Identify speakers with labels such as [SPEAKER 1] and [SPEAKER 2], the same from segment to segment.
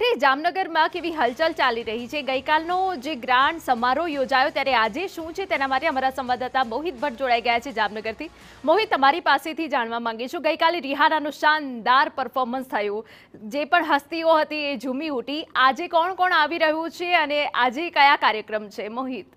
[SPEAKER 1] આખરે જામનગરમાં કેવી હલચલ ચાલી રહી છે ગઈકાલનો જે ગ્રાન્ડ સમારોહ યોજાયો ત્યારે આજે શું છે તેના માટે અમારા સંવાદદાતા મોહિત ભટ્ટ જોડાઈ ગયા છે જામનગરથી મોહિત તમારી પાસેથી જાણવા માંગીશું ગઈકાલે રિહાનાનું શાનદાર પરફોર્મન્સ થયું જે પણ હસ્તીઓ હતી એ ઝૂમી ઉઠી આજે કોણ કોણ આવી રહ્યું છે અને આજે કયા કાર્યક્રમ છે મોહિત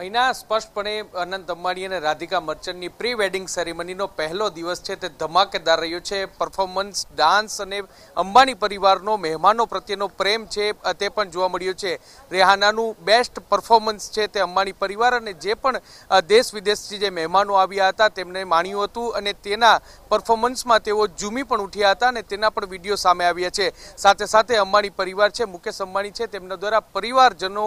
[SPEAKER 2] અહીંના સ્પષ્ટપણે અનંત અંબાણી અને રાધિકા મર્ચન્ટની પ્રી વેડિંગ સેરેમનીનો પહેલો દિવસ છે તે ધમાકેદાર રહ્યો છે પરફોર્મન્સ ડાન્સ અને અંબાણી પરિવારનો મહેમાનો પ્રત્યેનો પ્રેમ છે તે પણ જોવા મળ્યો છે રેહાનાનું બેસ્ટ પરફોર્મન્સ છે તે અંબાણી પરિવાર અને જે પણ દેશ વિદેશથી જે મહેમાનો આવ્યા હતા તેમને માણ્યું હતું અને તેના પરફોર્મન્સમાં તેઓ ઝૂમી પણ ઉઠ્યા હતા અને તેના પણ વિડીયો સામે આવ્યા છે સાથે સાથે અંબાણી પરિવાર છે મુકેશ અંબાણી છે તેમના દ્વારા પરિવારજનો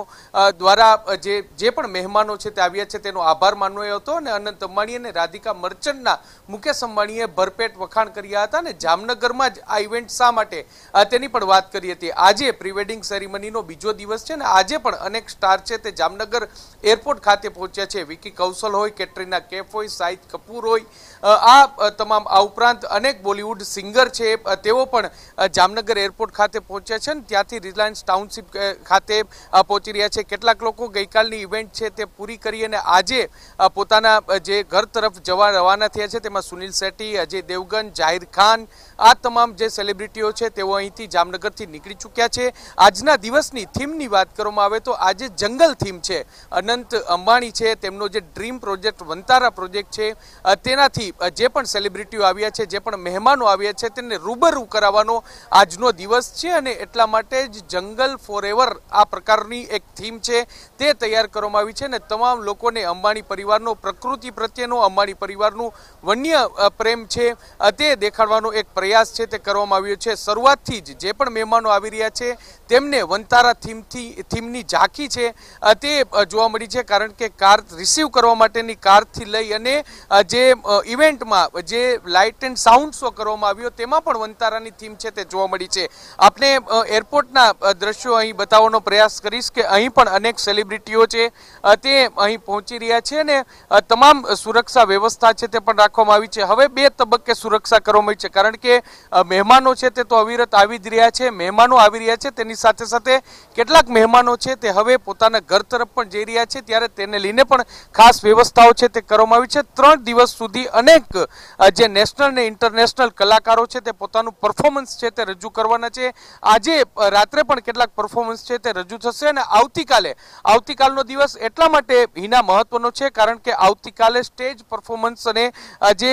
[SPEAKER 2] દ્વારા જે જે પણ મહેમાન મહેમાનો છે તે આવ્યા છે તેનો આભાર માનવ્યો હતો અને અનંત અંબાણી અને રાધિકા મર્ચન્ટના મુકેશ અંબાણીએ ભરપેટ વખાણ કર્યા હતા અને જામનગરમાં જ આ ઇવેન્ટ શા માટે તેની પણ વાત કરી હતી આજે પ્રિવેડિંગ સેરેમનીનો બીજો દિવસ છે અને આજે પણ અનેક સ્ટાર છે તે જામનગર એરપોર્ટ ખાતે પહોંચ્યા છે વિકી કૌશલ હોય કેટરીના કેફ હોય સાહિદ કપૂર હોય આ તમામ આ ઉપરાંત અનેક બોલિવૂડ સિંગર છે તેઓ પણ જામનગર એરપોર્ટ ખાતે પહોંચ્યા છે અને ત્યાંથી રિલાયન્સ ટાઉનશીપ ખાતે પહોંચી રહ્યા છે કેટલાક લોકો ગઈકાલની ઇવેન્ટ છે તે પૂરી કરી અને આજે પોતાના જે ઘર તરફ જવા રવાના થયા છે તેમાં સુનિલ શેટ્ટી અજય દેવગન જાહિર ખાન આ તમામ જે સેલિબ્રિટીઓ છે તેઓ અહીંથી જામનગરથી નીકળી ચૂક્યા છે આજના દિવસની થીમની વાત કરવામાં આવે તો આજે જંગલ થીમ છે અનંત અંબાણી છે તેમનો જે ડ્રીમ પ્રોજેક્ટ વંતારા પ્રોજેક્ટ છે તેનાથી જે પણ સેલિબ્રિટીઓ આવ્યા છે જે પણ મહેમાનો આવ્યા છે તેને રૂબરૂ કરાવવાનો આજનો દિવસ છે અને એટલા માટે જ જંગલ ફોરએવર આ પ્રકારની એક થીમ છે તે તૈયાર કરવામાં આવી છે અને તમામ લોકોને અંબાણી પરિવારનો પ્રકૃતિ પ્રત્યેનો અંબાણી પરિવારનું વન્ય પ્રેમ છે તે દેખાડવાનો એક પ્રયાસ છે તે કરવામાં આવ્યો છે શરૂઆતથી જ જે પણ મહેમાનો આવી રહ્યા છે તેમને વંતારા થીમથી થીમની ઝાંખી છે તે જોવા મળી છે કારણ કે કાર રિસીવ કરવા માટેની કારથી લઈ અને જે ઇવેન્ટમાં જે લાઇટ એન્ડ સાઉન્ડ શો કરવામાં આવ્યો તેમાં પણ વંતારાની થીમ છે તે જોવા મળી છે આપણે એરપોર્ટના દ્રશ્યો અહીં બતાવવાનો પ્રયાસ કરીશ કે અહીં પણ અનેક સેલિબ્રિટીઓ છે તે અહીં પહોંચી રહ્યા છે અને તમામ સુરક્ષા વ્યવસ્થા છે તે પણ રાખવામાં આવી છે હવે બે તબક્કે સુરક્ષા કરવામાં આવી છે કારણ કે મહેમાનો છે તે તો અવિરત આવી જ રહ્યા છે મહેમાનો આવી રહ્યા છે તેની સાથે સાથે કેટલાક મહેમાનો છે તે હવે પોતાના ઘર તરફ પણ જઈ રહ્યા છે ત્યારે તેને લઈને પણ ખાસ વ્યવસ્થાઓ છે તે કરવામાં આવી છે ત્રણ દિવસ સુધી અનેક જે નેશનલ ને ઇન્ટરનેશનલ કલાકારો છે તે પોતાનું પરફોર્મન્સ છે તે રજૂ કરવાના છે આજે રાત્રે પણ કેટલાક પરફોર્મન્સ છે તે રજૂ થશે અને આવતીકાલે આવતીકાલનો દિવસ એટલા માટે હિના મહત્વનો છે કારણ કે આવતીકાલે સ્ટેજ પરફોર્મન્સ અને જે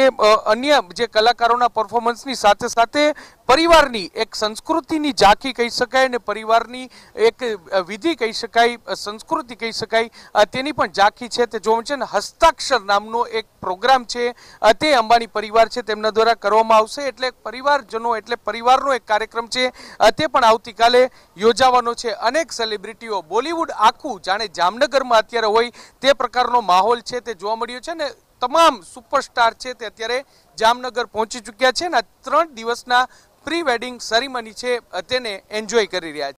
[SPEAKER 2] અન્ય જે કલાકારોના પરફોર્મન્સની સાથે સાથે પરિવારની એક સંસ્કૃતિની ઝાંખી કહી શકાય અને પરિવારની એક વિધિ કહી શકાય સંસ્કૃતિ કહી શકાય તેની પણ ઝાંખી છે તે જોવું છે ને હસ્તાક્ષર નામનો એક પ્રોગ્રામ છે તે અંબાણી પરિવાર છે તેમના દ્વારા કરવામાં આવશે એટલે પરિવારજનો એટલે પરિવારનો એક કાર્યક્રમ છે તે પણ આવતીકાલે યોજાવાનો છે અનેક સેલિબ્રિટીઓ બોલિવૂડ આખું જાણે જામનગરમાં અત્યારે હોય તે પ્રકારનો માહોલ છે તે જોવા મળ્યો છે ને તમામ સુપરસ્ટાર છે તે અત્યારે જામનગર પહોંચી ચૂક્યા છે ને ત્રણ દિવસના પ્રી વેડિંગ સેરેમની છે તેને એન્જોય કરી રહ્યા છે